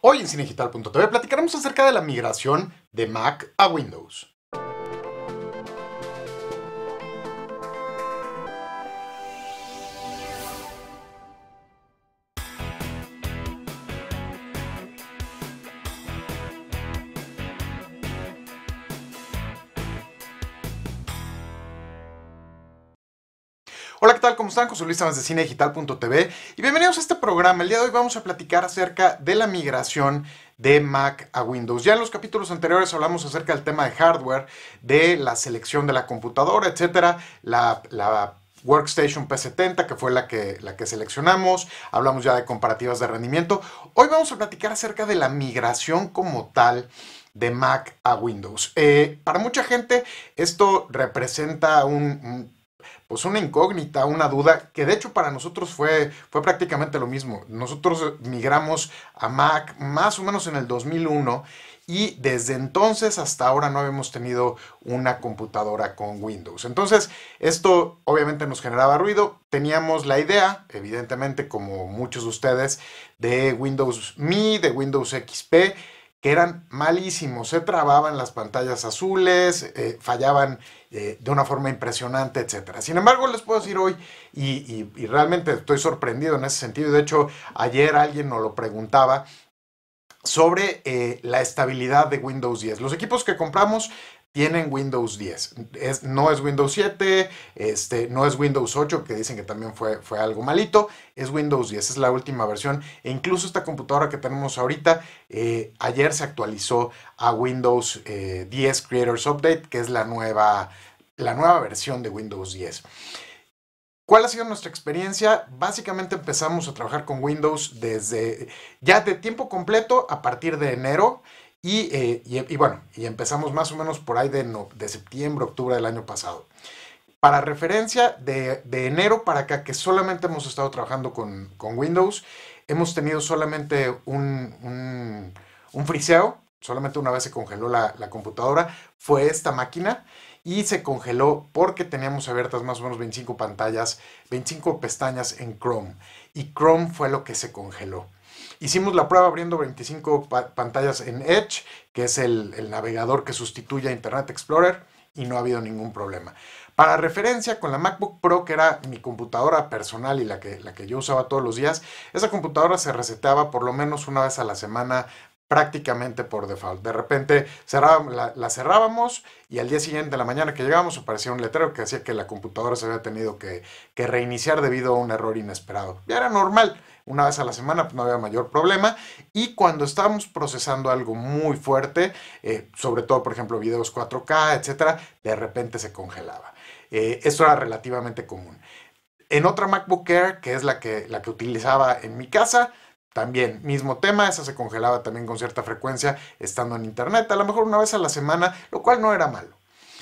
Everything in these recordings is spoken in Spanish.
Hoy en Cinegital.tv platicaremos acerca de la migración de Mac a Windows. Hola, ¿qué tal? ¿Cómo están? José Luis Amas de cinedigital.tv y bienvenidos a este programa. El día de hoy vamos a platicar acerca de la migración de Mac a Windows. Ya en los capítulos anteriores hablamos acerca del tema de hardware, de la selección de la computadora, etcétera, la, Workstation P70, que fue la que, la que seleccionamos. Hablamos ya de comparativas de rendimiento. Hoy vamos a platicar acerca de la migración como tal de Mac a Windows. Eh, para mucha gente esto representa un pues una incógnita, una duda, que de hecho para nosotros fue, prácticamente lo mismo. Nosotros eh, migramos a Mac más o menos en el 2001 y desde entonces hasta ahora no habíamos tenido una computadora con Windows. Entonces, esto obviamente nos generaba ruido. Teníamos la idea, evidentemente como muchos de ustedes, de Windows Mi, de Windows XP que eran malísimos, se trababan las pantallas azules, eh, fallaban eh, de una forma impresionante, etc. Sin embargo, les puedo decir hoy, y, realmente estoy sorprendido en ese sentido, de hecho ayer alguien nos lo preguntaba, sobre eh, la estabilidad de Windows 10. Los equipos que compramos tienen Windows 10. no es Windows 7, este, no es Windows 8, que dicen que también fue, fue algo malito, es Windows 10, es la última versión. E incluso esta computadora que tenemos ahorita, eh, ayer se actualizó a Windows 10 eh, Creators Update, que es la nueva, la nueva versión de Windows 10. ¿Cuál ha sido nuestra experiencia? Básicamente empezamos a trabajar con Windows desde ya de tiempo completo a partir de enero. Eh, y, bueno, y empezamos más o menos por ahí de, septiembre, octubre del año pasado. Para referencia, de, enero para acá, que solamente hemos estado trabajando con, Windows, hemos tenido solamente un, friseo, solamente una vez se congeló la, la computadora, fue esta máquina y se congeló porque teníamos abiertas más o menos 25 pantallas, 25 pestañas en Chrome y Chrome fue lo que se congeló. Hicimos la prueba abriendo 25 pantallas en Edge, que es el, navegador que sustituye a Internet Explorer, y no ha habido ningún problema. Para referencia, con la MacBook Pro, que era mi computadora personal y la que, la que yo usaba todos los días, esa computadora se reseteaba por lo menos una vez a la semana prácticamente por default. De repente la, cerrábamos y al día siguiente de la mañana que llegábamos aparecía un letrero que decía que la computadora se había tenido que, que reiniciar debido a un error inesperado. Ya era normal, una vez a la semana, pues, no había mayor problema. Y cuando estábamos procesando algo muy fuerte, eh, sobre todo, por ejemplo, videos 4K, etcétera, de repente se congelaba. Eh, esto era relativamente común. En otra MacBook Air, que es la que, la que utilizaba en mi casa, también, mismo tema, esa se congelaba también con cierta frecuencia estando en internet, a lo mejor una vez a la semana, lo cual no era malo.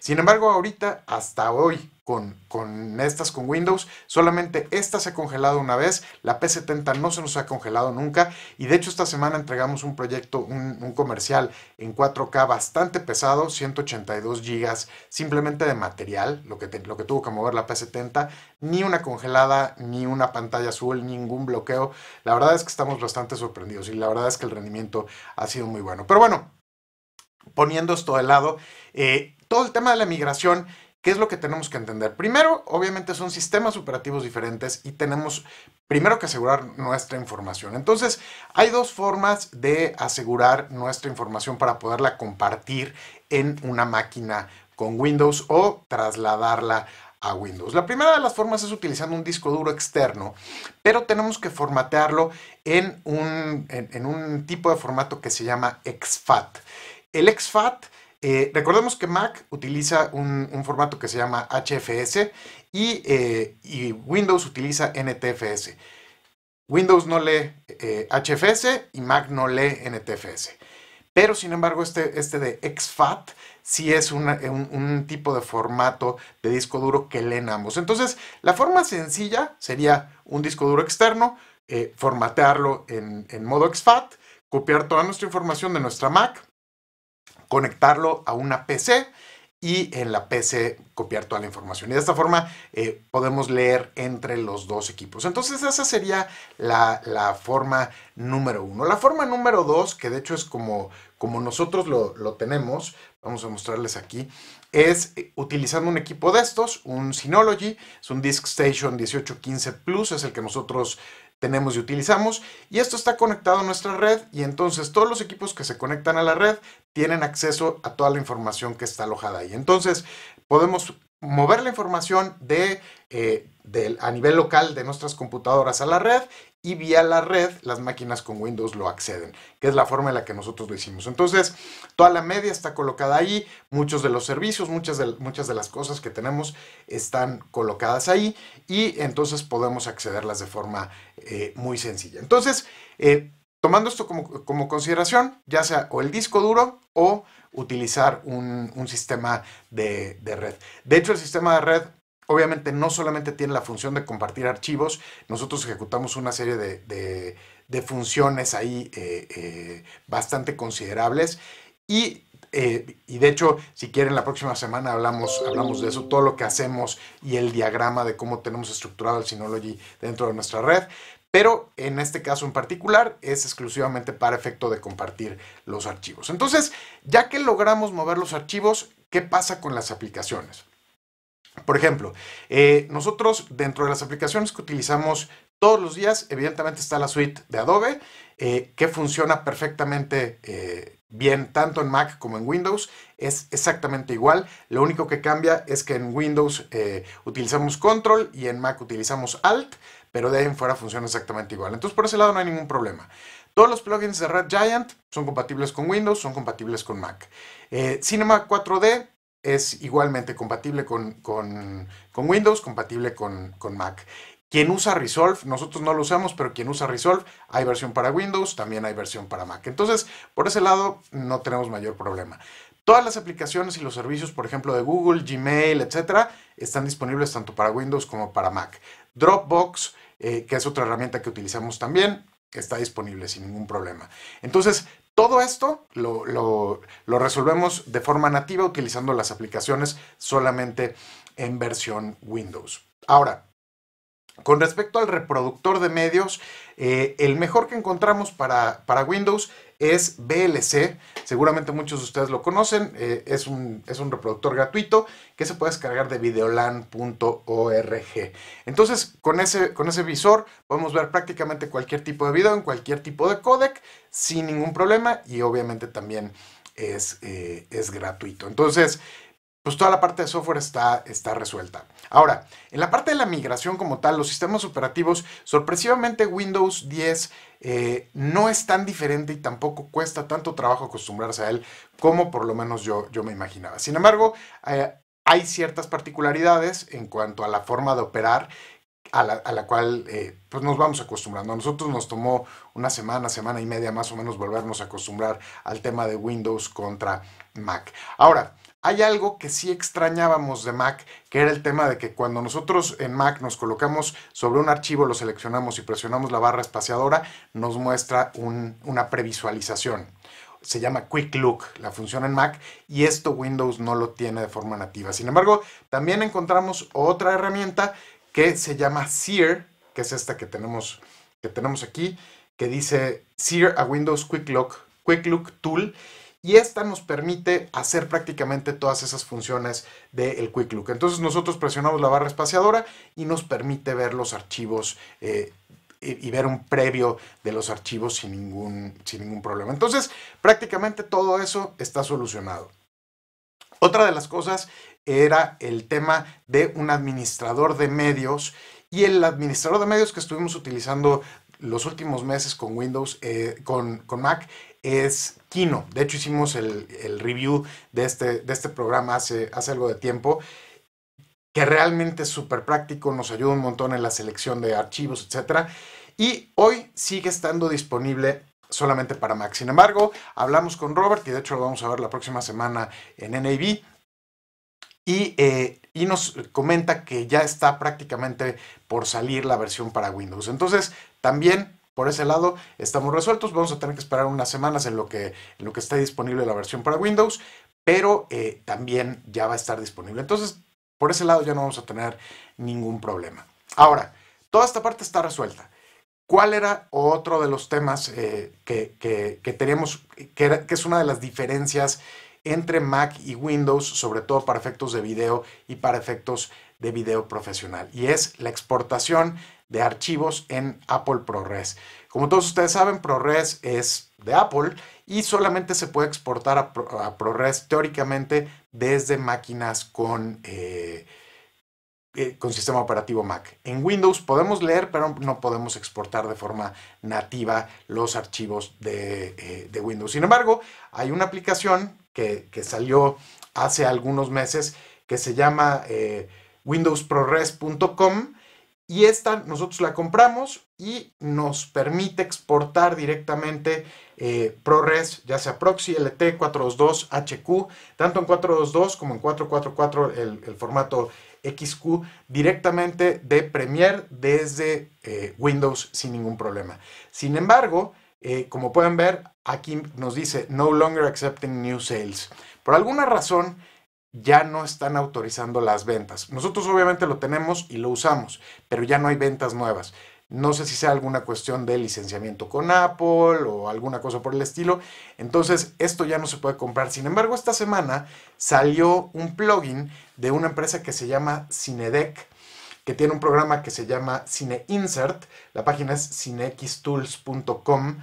Sin embargo, ahorita, hasta hoy, con, con, estas, con Windows, solamente esta se ha congelado una vez, la P70 no se nos ha congelado nunca y de hecho esta semana entregamos un proyecto, un, comercial en 4K bastante pesado, 182 GB simplemente de material, lo que, lo que tuvo que mover la P70, ni una congelada, ni una pantalla azul, ningún bloqueo. La verdad es que estamos bastante sorprendidos y la verdad es que el rendimiento ha sido muy bueno. Pero bueno, poniendo esto de lado, eh, todo el tema de la migración, ¿qué es lo que tenemos que entender? Primero, obviamente son sistemas operativos diferentes y tenemos primero que asegurar nuestra información. Entonces, hay dos formas de asegurar nuestra información para poderla compartir en una máquina con Windows o trasladarla a Windows. La primera de las formas es utilizando un disco duro externo, pero tenemos que formatearlo en un, en, un tipo de formato que se llama exFAT. El XFAT eh, recordemos que Mac utiliza un, formato que se llama HFS eh, y, Windows utiliza NTFS. Windows no lee HFS eh, y Mac no lee NTFS. Pero sin embargo, este, este de XFAT sí es un, tipo de formato de disco duro que leen ambos. Entonces, la forma sencilla sería un disco duro externo, formatearlo en, en modo XFAT, copiar toda nuestra información de nuestra Mac conectarlo a una PC y en la PC copiar toda la información. Y de esta forma eh, podemos leer entre los dos equipos. Entonces esa sería la, forma número uno. La forma número dos, que de hecho es como, como nosotros lo, lo tenemos, vamos a mostrarles aquí, es eh, utilizando un equipo de estos, un Synology, es un DiskStation 1815 Plus, es el que nosotros tenemos y utilizamos y esto está conectado a nuestra red y entonces todos los equipos que se conectan a la red tienen acceso a toda la información que está alojada ahí. Entonces podemos mover la información de, eh, a nivel local de nuestras computadoras a la red y vía la red las máquinas con Windows lo acceden, que es la forma en la que nosotros lo hicimos. Entonces, toda la media está colocada ahí, muchos de los servicios, muchas de, muchas de las cosas que tenemos están colocadas ahí y entonces podemos accederlas de forma eh, muy sencilla. Entonces, eh, tomando esto como, consideración, ya sea o el disco duro o utilizar un, sistema de, de red. De hecho, el sistema de red Obviamente no solamente tiene la función de compartir archivos, nosotros ejecutamos una serie de, funciones ahí eh, eh, bastante considerables eh, y de hecho, si quieren, la próxima semana hablamos, hablamos de eso, todo lo que hacemos y el diagrama de cómo tenemos estructurado el Synology dentro de nuestra red. Pero en este caso en particular es exclusivamente para efecto de compartir los archivos. Entonces, ya que logramos mover los archivos, ¿qué pasa con las aplicaciones? Por ejemplo, eh, nosotros dentro de las aplicaciones que utilizamos todos los días, evidentemente está la suite de Adobe, eh, que funciona perfectamente eh, bien tanto en Mac como en Windows. Es exactamente igual. Lo único que cambia es que en Windows utilizamos Control y en Mac utilizamos Alt, pero de ahí en fuera funciona exactamente igual. Entonces por ese lado no hay ningún problema. Todos los plugins de Red Giant son compatibles con Windows, son compatibles con Mac. Cinema 4D es igualmente compatible con, Windows, compatible con, Mac. Quien usa Resolve, nosotros no lo usamos, pero quien usa Resolve, hay versión para Windows, también hay versión para Mac. Entonces, por ese lado, no tenemos mayor problema. Todas las aplicaciones y los servicios, por ejemplo, de Google, Gmail, etcétera, están disponibles tanto para Windows como para Mac. Dropbox, eh, que es otra herramienta que utilizamos también, está disponible sin ningún problema. Entonces, todo esto lo, resolvemos de forma nativa utilizando las aplicaciones solamente en versión Windows. Ahora, con respecto al reproductor de medios, eh, el mejor que encontramos para, para, Windows es VLC. Seguramente muchos de ustedes lo conocen. Eh, es, un, es, un, reproductor gratuito que se puede descargar de videolan.org. Entonces, con ese, con ese visor podemos ver prácticamente cualquier tipo de video en cualquier tipo de codec sin ningún problema y obviamente también es, eh, es gratuito. Entonces, pues toda la parte de software está, está resuelta. Ahora, en la parte de la migración como tal, los sistemas operativos, sorpresivamente Windows 10 eh, no es tan diferente y tampoco cuesta tanto trabajo acostumbrarse a él como por lo menos yo, yo me imaginaba. Sin embargo, eh, hay ciertas particularidades en cuanto a la forma de operar a la, cual eh, pues nos vamos acostumbrando. A nosotros nos tomó una semana, semana y media más o menos volvernos a acostumbrar al tema de Windows contra Mac. Ahora, hay algo que sí extrañábamos de Mac, que era el tema de que cuando nosotros en Mac nos colocamos sobre un archivo, lo seleccionamos y presionamos la barra espaciadora, nos muestra una previsualización. Se llama Quick Look, la función en Mac, y esto Windows no lo tiene de forma nativa. Sin embargo, también encontramos otra herramienta que se llama Sear, que es esta que tenemos, que tenemos aquí, que dice Sear a Windows Quick Look, Quick Look Tool y esta nos permite hacer prácticamente todas esas funciones del Quick Look. Entonces nosotros presionamos la barra espaciadora y nos permite ver los archivos eh, y ver un previo de los archivos sin ningún, sin ningún problema. Entonces prácticamente todo eso está solucionado. Otra de las cosas era el tema de un administrador de medios y el administrador de medios que estuvimos utilizando los últimos meses con Windows, eh, con, Mac, es Kino. De hecho, hicimos el, review de este, de este programa hace, hace algo de tiempo que realmente es súper práctico, nos ayuda un montón en la selección de archivos, etc. Y hoy sigue estando disponible solamente para Mac. Sin embargo, hablamos con Robert y de hecho lo vamos a ver la próxima semana en NAB. Y, eh, y nos comenta que ya está prácticamente por salir la versión para Windows. Entonces, también por ese lado estamos resueltos. Vamos a tener que esperar unas semanas en lo que, en lo que esté disponible la versión para Windows, pero eh, también ya va a estar disponible. Entonces, por ese lado ya no vamos a tener ningún problema. Ahora, toda esta parte está resuelta. ¿Cuál era otro de los temas eh, que, que, que es una de las diferencias entre Mac y Windows, sobre todo para efectos de video y para efectos de video profesional? Y es la exportación de archivos en Apple ProRes. Como todos ustedes saben, ProRes es de Apple y solamente se puede exportar a, ProRes teóricamente desde máquinas eh, eh, con, sistema operativo Mac. En Windows podemos leer, pero no podemos exportar de forma nativa los archivos de, eh, Windows. Sin embargo, hay una aplicación que, que salió hace algunos meses que se llama windowsprores.com y esta nosotros la compramos y nos permite exportar directamente eh, ProRes, ya sea Proxy, LT, 422, HQ, tanto en 422 como en 444 el, formato XQ directamente de Premiere desde eh, Windows sin ningún problema. Sin embargo, eh, como pueden ver, aquí nos dice no longer accepting new sales. Por alguna razón, ya no están autorizando las ventas. Nosotros obviamente lo tenemos y lo usamos, pero ya no hay ventas nuevas. No sé si sea alguna cuestión de licenciamiento con Apple o alguna cosa por el estilo. Entonces, esto ya no se puede comprar. Sin embargo, esta semana salió un plugin de una empresa que se llama Cinedec, que tiene un programa que se llama CineInsert. La página es cinextools.com,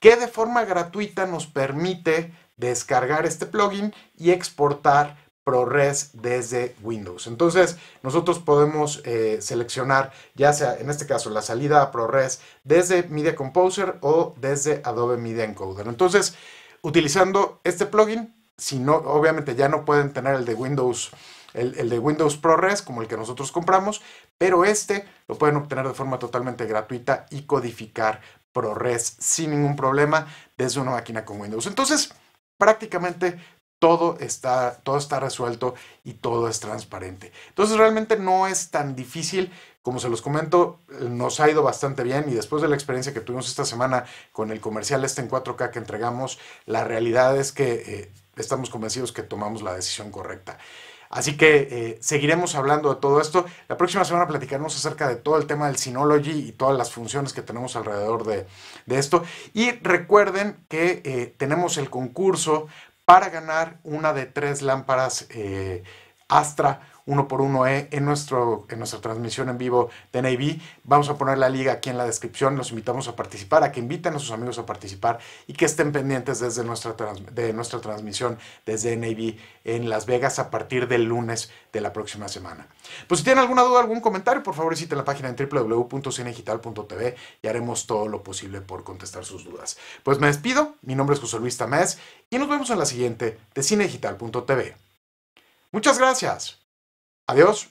que de forma gratuita nos permite descargar este plugin y exportar ProRes desde Windows. Entonces, nosotros podemos eh, seleccionar, ya sea en este caso, la salida a ProRes desde Media Composer o desde Adobe Media Encoder. Entonces, utilizando este plugin, si no, obviamente ya no pueden tener el de Windows. El, el de Windows ProRes, como el que nosotros compramos, pero este lo pueden obtener de forma totalmente gratuita y codificar ProRes sin ningún problema desde una máquina con Windows. Entonces, prácticamente todo está, todo está resuelto y todo es transparente. Entonces realmente no es tan difícil. Como se los comento, nos ha ido bastante bien y después de la experiencia que tuvimos esta semana con el comercial este en 4K que entregamos, la realidad es que eh, estamos convencidos que tomamos la decisión correcta. Así que eh, seguiremos hablando de todo esto. La próxima semana platicaremos acerca de todo el tema del Synology y todas las funciones que tenemos alrededor de, esto. Y recuerden que eh, tenemos el concurso para ganar una de tres lámparas eh, Astra uno por uno ¿eh? en, nuestro, en nuestra transmisión en vivo de Navy. Vamos a poner la liga aquí en la descripción. Los invitamos a participar, a que inviten a sus amigos a participar y que estén pendientes desde nuestra de nuestra transmisión desde Navy en Las Vegas a partir del lunes de la próxima semana. Pues si tienen alguna duda, algún comentario, por favor visiten la página en www.cinegital.tv y haremos todo lo posible por contestar sus dudas. Pues me despido, mi nombre es José Luis Tamés y nos vemos en la siguiente de cinegital.tv. Muchas gracias. Adiós.